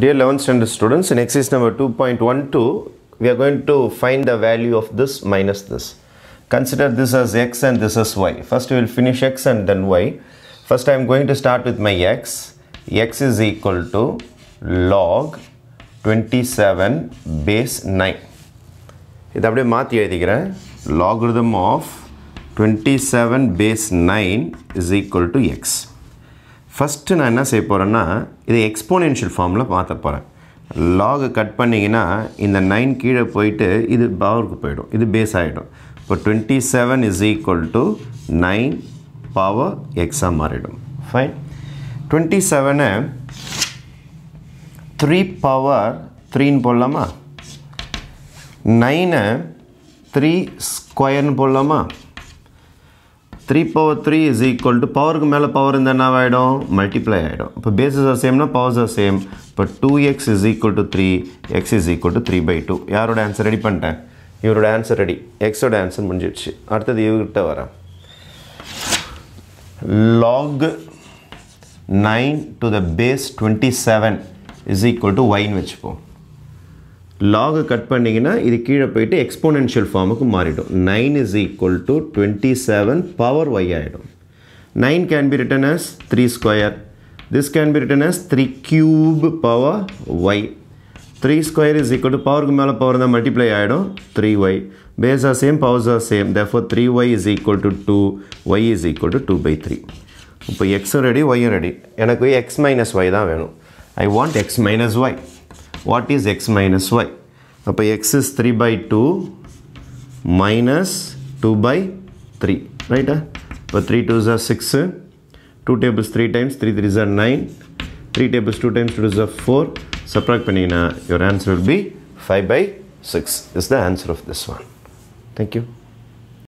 Dear 11th standard students, in exercise number 2.12, we are going to find the value of this minus this. Consider this as x and this as y. First we will finish x and then y. First I am going to start with my x. x is equal to log 27 base 9. இது அப்படியே மாற்றி எழுதிக்கிறேன் logarithm of 27 base 9 is equal to x. First நான் என்ன செய்ய போகிறேன்னா இதை exponential ஃபார்மில் பார்த்த போகிறேன் லாகு கட் பண்ணிங்கன்னா இந்த நைன் கீழே போயிட்டு இது பவருக்கு போயிடும் இது பேஸ் ஆகிடும் இப்போ twenty seven is equal to nine power எக்ஸாக மாறிடும் ஃபைன் டுவெண்ட்டி செவனை த்ரீ பவர் த்ரீன்னு போடலாமா நைனை த்ரீ ஸ்கொயர்னு போடலாமா three power three is equal to பவருக்கு மேலே பவர் இருந்தால் என்ன ஆகிடும் மல்டிப்ளை ஆகிடும் இப்போ பேசஸ் ஆர் சேம்னா பவர்ஸ் ஆர் சேம் இப்போ two x is equal to three x is equal to three by two யாரோட ஆன்சர் ரெடி பண்ணிட்டேன் இவரோட ஆன்சர் ரெடி எக்ஸோட ஆன்சர் முடிஞ்சிடுச்சு அடுத்தது இவர்கிட்ட வரேன் log nine to the base twenty seven is to y ன்னு வச்சுப்போம் லாகை கட் பண்ணிங்கன்னா இது கீழே போயிட்டு எக்ஸ்போனென்ஷியல் ஃபார்முக்கு மாறிடும் nine is equal to twenty seven power y ஆகிடும் nine can be written as three square this can be written as three cube power y three square is equal to பவருக்கு மேலே power தான் multiply ஆகிடும் three y base are same powers are same therefore three y is equal to two y is equal to two by three இப்போ எக்ஸும் ready ஒய்யும் ரெடி எனக்கு x minus Y தான் வேணும் I want X minus Y what is X minus Y அப்போ X is three by two minus two by three ரைட்டா இப்போ three two are six two tables three times three three are nine three tables two times two are four subtract பண்ணிங்கன்னா your answer will be five by six is the answer of this one thank you